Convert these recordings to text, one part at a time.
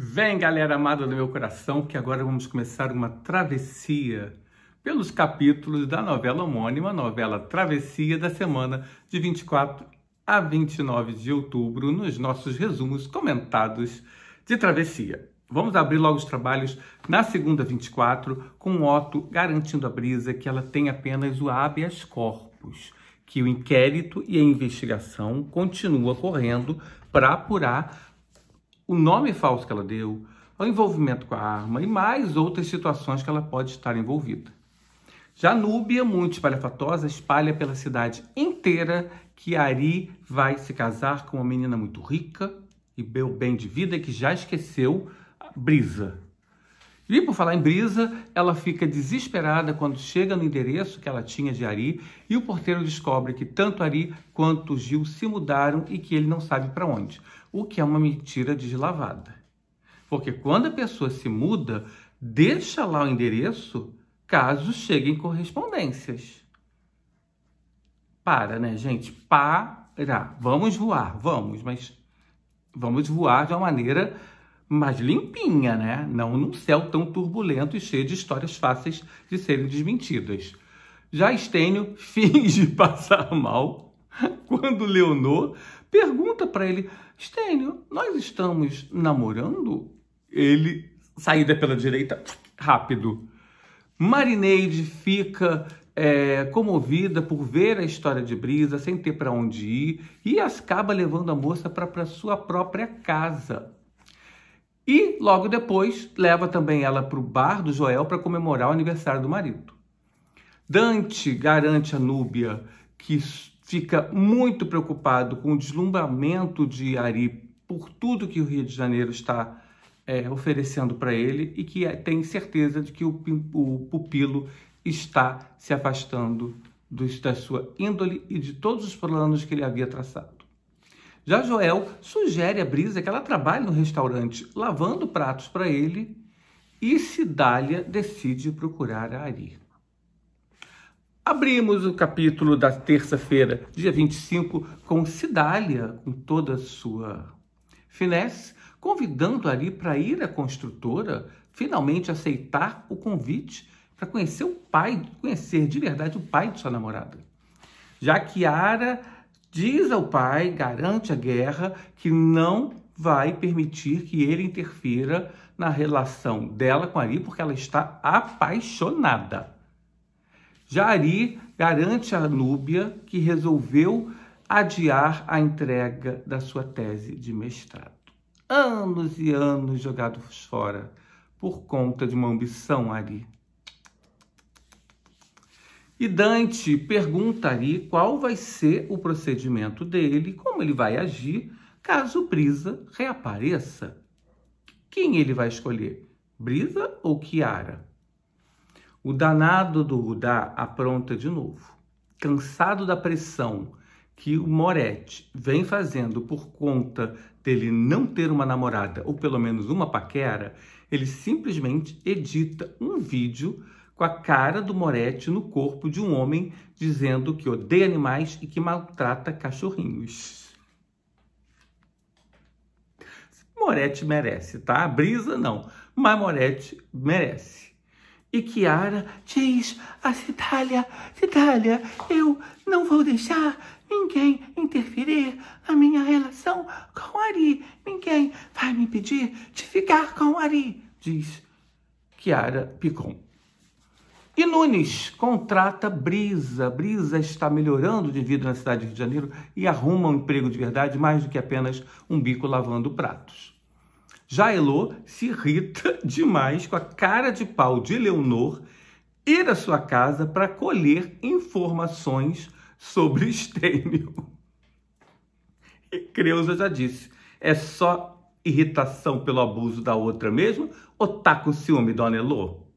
Vem, galera amada do meu coração, que agora vamos começar uma travessia pelos capítulos da novela homônima, novela Travessia da semana de 24 a 29 de outubro, nos nossos resumos comentados de travessia. Vamos abrir logo os trabalhos na segunda 24 com Otto garantindo a Brisa que ela tem apenas o habeas corpus, que o inquérito e a investigação continua correndo para apurar o nome falso que ela deu, o envolvimento com a arma e mais outras situações que ela pode estar envolvida. Já Núbia, muito espalhafatosa, espalha pela cidade inteira que Ari vai se casar com uma menina muito rica e bem de vida que já esqueceu a Brisa, e por falar em brisa, ela fica desesperada quando chega no endereço que ela tinha de Ari e o porteiro descobre que tanto Ari quanto Gil se mudaram e que ele não sabe para onde, o que é uma mentira deslavada. Porque quando a pessoa se muda, deixa lá o endereço caso cheguem correspondências. Para, né, gente? Para. Vamos voar, vamos, mas vamos voar de uma maneira mas limpinha, né? Não num céu tão turbulento e cheio de histórias fáceis de serem desmentidas. Já Estênio finge passar mal quando Leonor pergunta para ele: Estênio, nós estamos namorando? Ele, saída pela direita, rápido. Marineide fica é, comovida por ver a história de Brisa sem ter para onde ir e acaba levando a moça para sua própria casa e logo depois leva também ela para o bar do Joel para comemorar o aniversário do marido. Dante garante a Núbia que fica muito preocupado com o deslumbramento de Ari por tudo que o Rio de Janeiro está é, oferecendo para ele e que é, tem certeza de que o, o pupilo está se afastando da sua índole e de todos os planos que ele havia traçado. Já Joel sugere a Brisa que ela trabalhe no restaurante lavando pratos para ele e Cidália decide procurar a Ari. Abrimos o capítulo da terça-feira, dia 25, com Cidália, com toda a sua finesse, convidando a Ari para ir à construtora, finalmente aceitar o convite para conhecer o pai, conhecer de verdade o pai de sua namorada. Já que Ara diz ao pai, garante a guerra, que não vai permitir que ele interfira na relação dela com Ari, porque ela está apaixonada. Já Ari garante a Núbia que resolveu adiar a entrega da sua tese de mestrado. Anos e anos jogados fora por conta de uma ambição, Ari. E Dante pergunta ali qual vai ser o procedimento dele, como ele vai agir caso Brisa reapareça. Quem ele vai escolher? Brisa ou Kiara? O danado do Rudá apronta de novo. Cansado da pressão que o Moretti vem fazendo por conta dele não ter uma namorada ou pelo menos uma paquera, ele simplesmente edita um vídeo com a cara do Moretti no corpo de um homem dizendo que odeia animais e que maltrata cachorrinhos. Moretti merece, tá? brisa não, mas Moretti merece. E Kiara diz a ah, Citália, Citália, eu não vou deixar ninguém interferir na minha relação com Ari. Ninguém vai me impedir de ficar com Ari, diz Kiara Picon. E Nunes contrata Brisa. Brisa está melhorando de vida na cidade de Rio de Janeiro e arruma um emprego de verdade mais do que apenas um bico lavando pratos. Já Elô se irrita demais com a cara de pau de Leonor ir à sua casa para colher informações sobre Estênio. E Creuza já disse, é só irritação pelo abuso da outra mesmo ou tá com ciúme, Dona Elô?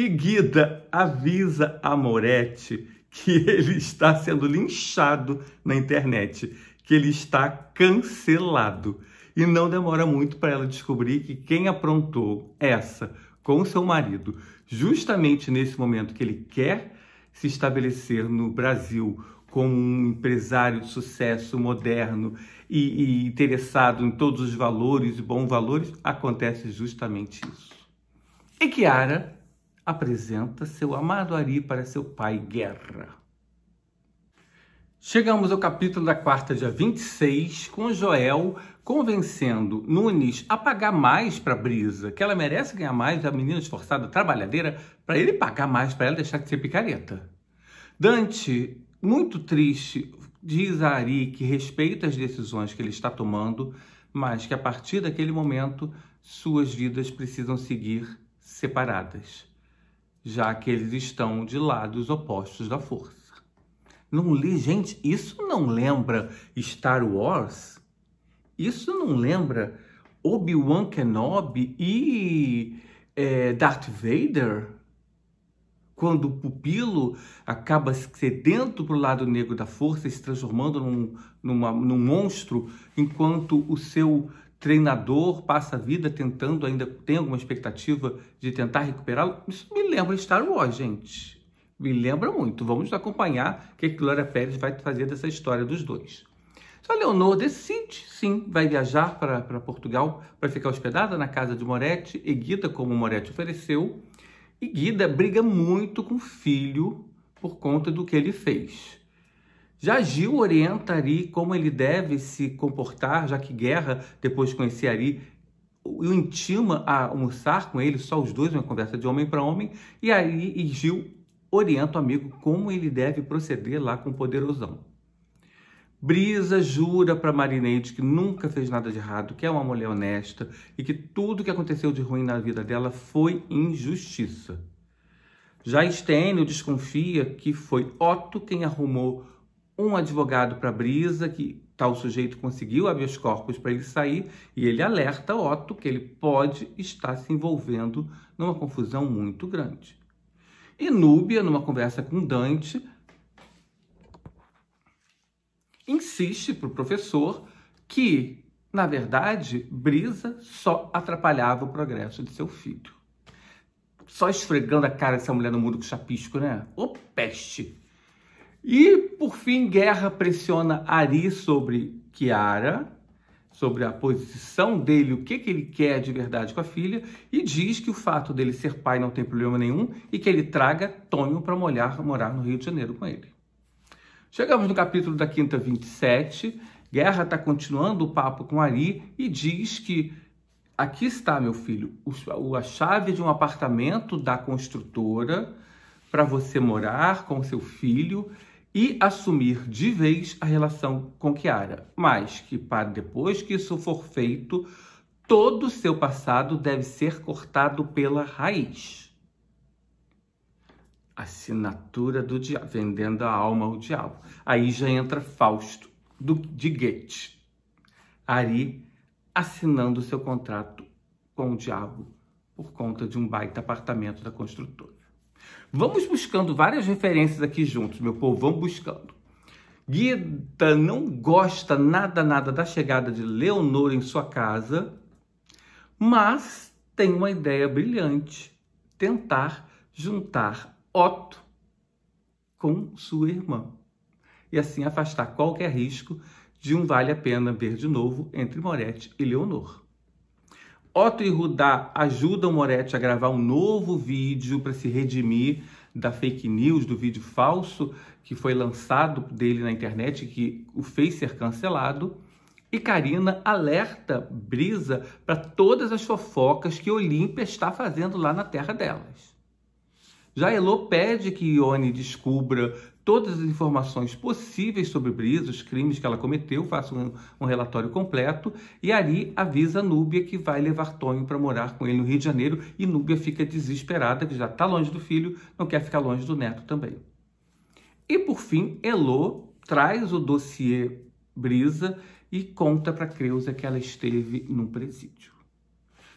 E Guida avisa a Moretti que ele está sendo linchado na internet, que ele está cancelado. E não demora muito para ela descobrir que quem aprontou essa com seu marido, justamente nesse momento que ele quer se estabelecer no Brasil como um empresário de sucesso moderno e, e interessado em todos os valores e bons valores, acontece justamente isso. E Kiara apresenta seu amado Ari para seu pai Guerra. Chegamos ao capítulo da quarta, dia 26, com Joel convencendo Nunes a pagar mais para Brisa, que ela merece ganhar mais, a menina esforçada, trabalhadeira, para ele pagar mais, para ela deixar de ser picareta. Dante, muito triste, diz a Ari que respeita as decisões que ele está tomando, mas que a partir daquele momento suas vidas precisam seguir separadas já que eles estão de lados opostos da força. Não li, gente, isso não lembra Star Wars? Isso não lembra Obi-Wan Kenobi e é, Darth Vader? Quando o pupilo acaba cedendo para o lado negro da força, se transformando num, numa, num monstro, enquanto o seu treinador passa a vida tentando, ainda tem alguma expectativa de tentar recuperá-lo. Isso me lembra Star Wars, gente. Me lembra muito. Vamos acompanhar o que a é Glória Pérez vai fazer dessa história dos dois. Só Leonor decide, sim, vai viajar para Portugal para ficar hospedada na casa de Moretti e Guida, como Moretti ofereceu. E Guida briga muito com o filho por conta do que ele fez. Já Gil orienta Ari como ele deve se comportar, já que Guerra, depois de conhecer Ari, o intima a almoçar com ele, só os dois, uma conversa de homem para homem, e aí e Gil orienta o amigo como ele deve proceder lá com o poderosão. Brisa jura para Marineide que nunca fez nada de errado, que é uma mulher honesta e que tudo que aconteceu de ruim na vida dela foi injustiça. Já Estênio desconfia que foi Otto quem arrumou um advogado para brisa que tal sujeito conseguiu habeas corpus para ele sair e ele alerta Otto que ele pode estar se envolvendo numa confusão muito grande. E Núbia, numa conversa com Dante, insiste para o professor que, na verdade, Brisa só atrapalhava o progresso de seu filho. Só esfregando a cara dessa mulher no muro com chapisco, né? Ô peste! E, por fim, Guerra pressiona Ari sobre Kiara, sobre a posição dele, o que, que ele quer de verdade com a filha, e diz que o fato dele ser pai não tem problema nenhum e que ele traga Tonho para morar no Rio de Janeiro com ele. Chegamos no capítulo da quinta 27. Guerra está continuando o papo com Ari e diz que aqui está, meu filho, a chave de um apartamento da construtora para você morar com seu filho e assumir de vez a relação com Kiara, mas que para depois que isso for feito, todo o seu passado deve ser cortado pela raiz. Assinatura do diabo, vendendo a alma ao diabo. Aí já entra Fausto do, de Goethe. Ari assinando seu contrato com o diabo por conta de um baita apartamento da construtora. Vamos buscando várias referências aqui juntos, meu povo, vamos buscando. Guida não gosta nada, nada da chegada de Leonor em sua casa, mas tem uma ideia brilhante: tentar juntar Otto com sua irmã e assim afastar qualquer risco de um vale a pena ver de novo entre Moretti e Leonor. Otto e Rudá ajudam Moretti a gravar um novo vídeo para se redimir da fake news, do vídeo falso que foi lançado dele na internet que o fez ser cancelado. E Karina alerta Brisa para todas as fofocas que Olímpia está fazendo lá na terra delas. Já Elô pede que Ione descubra todas as informações possíveis sobre Brisa, os crimes que ela cometeu, faça um, um, relatório completo e Ari avisa Núbia que vai levar Tonho para morar com ele no Rio de Janeiro e Núbia fica desesperada, que já está longe do filho, não quer ficar longe do neto também. E por fim, Elô traz o dossiê Brisa e conta para Creuza que ela esteve num presídio.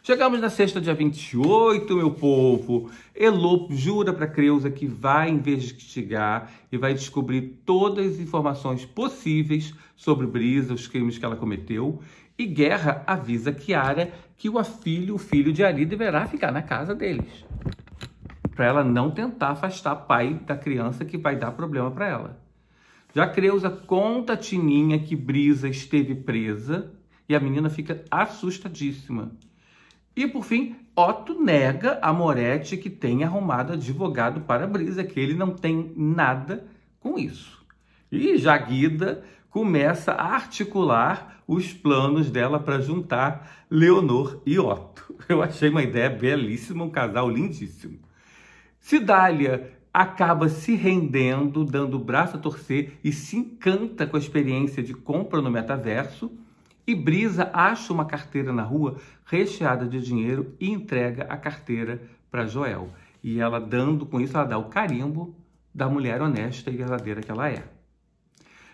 Chegamos na sexta, dia 28, meu povo. Elô jura para Creusa que vai investigar e vai descobrir todas as informações possíveis sobre Brisa, os crimes que ela cometeu. E Guerra avisa Kiara que o filho, o filho de Ari, deverá ficar na casa deles. Para ela não tentar afastar pai da criança que vai dar problema para ela. Já Creusa conta a Tininha que Brisa esteve presa e a menina fica assustadíssima. E por fim, Otto nega a Moretti que tem arrumado advogado para a Brisa, que ele não tem nada com isso. E já Guida começa a articular os planos dela para juntar Leonor e Otto. Eu achei uma ideia belíssima, um casal lindíssimo. Cidália acaba se rendendo, dando o braço a torcer e se encanta com a experiência de compra no metaverso e Brisa acha uma carteira na rua recheada de dinheiro e entrega a carteira para Joel. E ela dando com isso, ela dá o carimbo da mulher honesta e verdadeira que ela é.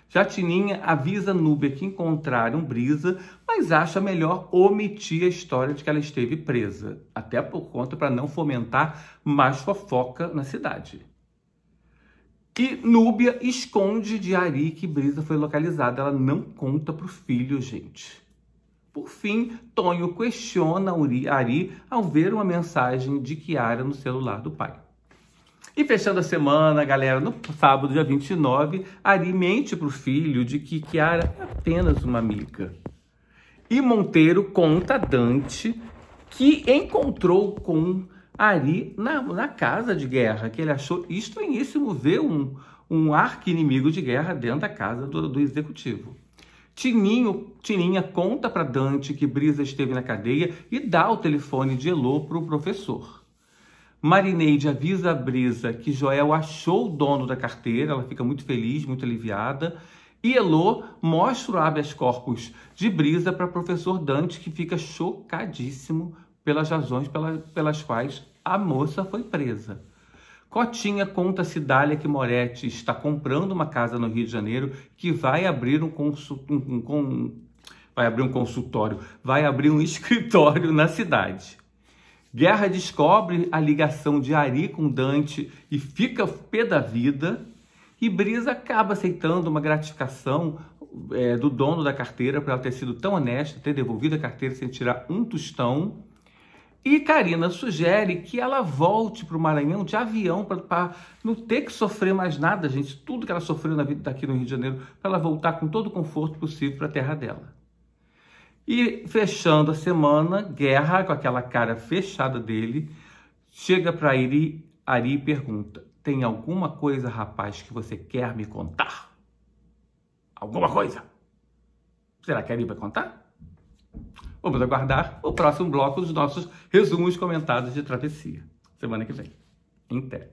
Jatininha avisa Núbia que encontraram Brisa, mas acha melhor omitir a história de que ela esteve presa, até por conta para não fomentar mais fofoca na cidade que Núbia esconde de Ari que Brisa foi localizada. Ela não conta pro filho, gente. Por fim, Tonho questiona Ari ao ver uma mensagem de Kiara no celular do pai. E fechando a semana, galera, no sábado, dia 29, Ari mente pro filho de que Kiara é apenas uma amiga. E Monteiro conta a Dante que encontrou com ali na, na casa de guerra, que ele achou estranhíssimo ver um, um arqui-inimigo de guerra dentro da casa do, do executivo. Tininho, Tininha conta para Dante que Brisa esteve na cadeia e dá o telefone de Elô para o professor. Marineide avisa a Brisa que Joel achou o dono da carteira, ela fica muito feliz, muito aliviada. E Elô mostra o habeas corpus de Brisa para professor Dante, que fica chocadíssimo pelas razões pelas, pelas quais a moça foi presa. Cotinha conta a Cidália que Moretti está comprando uma casa no Rio de Janeiro que vai abrir um, um, um... vai abrir um consultório, vai abrir um escritório na cidade. Guerra descobre a ligação de Ari com Dante e fica pé da vida. E Brisa acaba aceitando uma gratificação é, do dono da carteira por ela ter sido tão honesta, ter devolvido a carteira sem tirar um tostão. E Karina sugere que ela volte para o Maranhão de avião para não ter que sofrer mais nada, gente. Tudo que ela sofreu na vida daqui no Rio de Janeiro, para ela voltar com todo o conforto possível para a terra dela. E fechando a semana, Guerra, com aquela cara fechada dele, chega para Ari, Ari e pergunta: Tem alguma coisa, rapaz, que você quer me contar? Alguma coisa? Será que é Ari vai contar? Vamos aguardar o próximo bloco dos nossos resumos comentados de travessia. Semana que vem. pé.